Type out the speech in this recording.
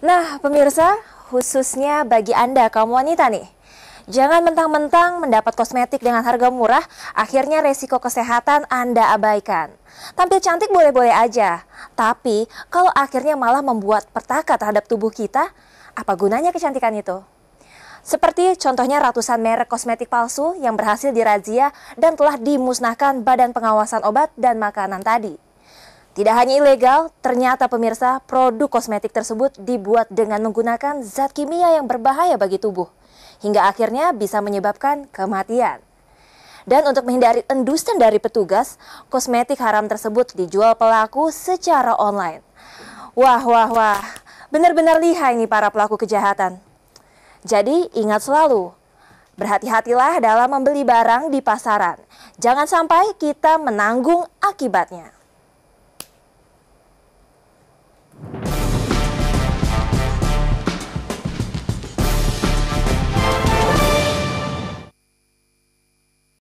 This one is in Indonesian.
Nah, pemirsa, khususnya bagi Anda kaum wanita nih. Jangan mentang-mentang mendapat kosmetik dengan harga murah, akhirnya resiko kesehatan Anda abaikan. Tampil cantik boleh-boleh aja, tapi kalau akhirnya malah membuat petaka terhadap tubuh kita, apa gunanya kecantikan itu? Seperti contohnya ratusan merek kosmetik palsu yang berhasil dirazia dan telah dimusnahkan Badan Pengawasan Obat dan Makanan tadi. Tidak hanya ilegal, ternyata pemirsa produk kosmetik tersebut dibuat dengan menggunakan zat kimia yang berbahaya bagi tubuh, hingga akhirnya bisa menyebabkan kematian. Dan untuk menghindari endusan dari petugas, kosmetik haram tersebut dijual pelaku secara online. Wah, wah, wah, benar-benar lihai nih para pelaku kejahatan. Jadi ingat selalu, berhati-hatilah dalam membeli barang di pasaran. Jangan sampai kita menanggung akibatnya.